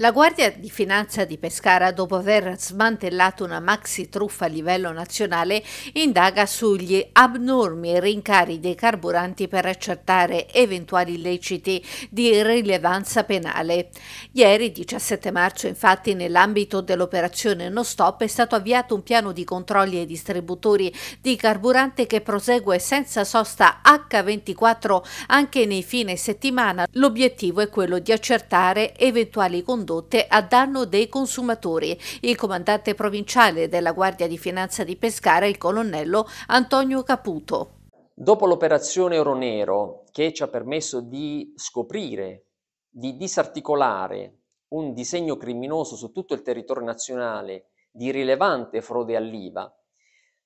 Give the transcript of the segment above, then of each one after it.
La Guardia di Finanza di Pescara, dopo aver smantellato una maxi truffa a livello nazionale, indaga sugli abnormi rincari dei carburanti per accertare eventuali illeciti di rilevanza penale. Ieri, 17 marzo, infatti, nell'ambito dell'operazione No Stop è stato avviato un piano di controlli ai distributori di carburante che prosegue senza sosta H24 anche nei fine settimana. L'obiettivo è quello di accertare eventuali condotte condotte a danno dei consumatori. Il comandante provinciale della Guardia di Finanza di Pescara, il colonnello Antonio Caputo. Dopo l'operazione Oronero, che ci ha permesso di scoprire, di disarticolare un disegno criminoso su tutto il territorio nazionale di rilevante frode all'IVA,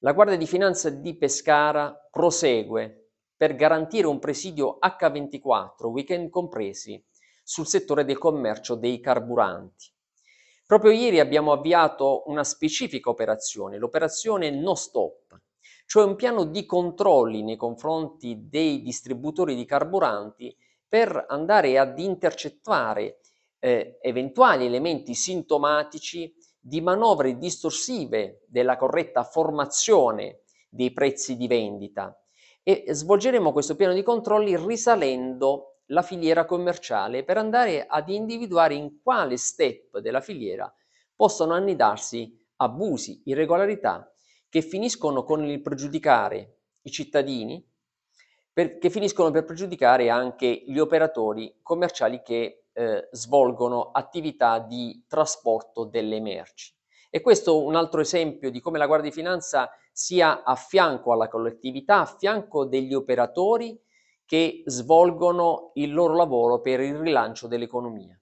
la Guardia di Finanza di Pescara prosegue per garantire un presidio H24, weekend compresi, sul settore del commercio dei carburanti. Proprio ieri abbiamo avviato una specifica operazione, l'operazione No Stop, cioè un piano di controlli nei confronti dei distributori di carburanti per andare ad intercettare eh, eventuali elementi sintomatici di manovre distorsive della corretta formazione dei prezzi di vendita e svolgeremo questo piano di controlli risalendo la filiera commerciale per andare ad individuare in quale step della filiera possono annidarsi abusi, irregolarità che finiscono con il pregiudicare i cittadini, per, che finiscono per pregiudicare anche gli operatori commerciali che eh, svolgono attività di trasporto delle merci. E questo è un altro esempio di come la Guardia di Finanza sia a fianco alla collettività, a fianco degli operatori che svolgono il loro lavoro per il rilancio dell'economia.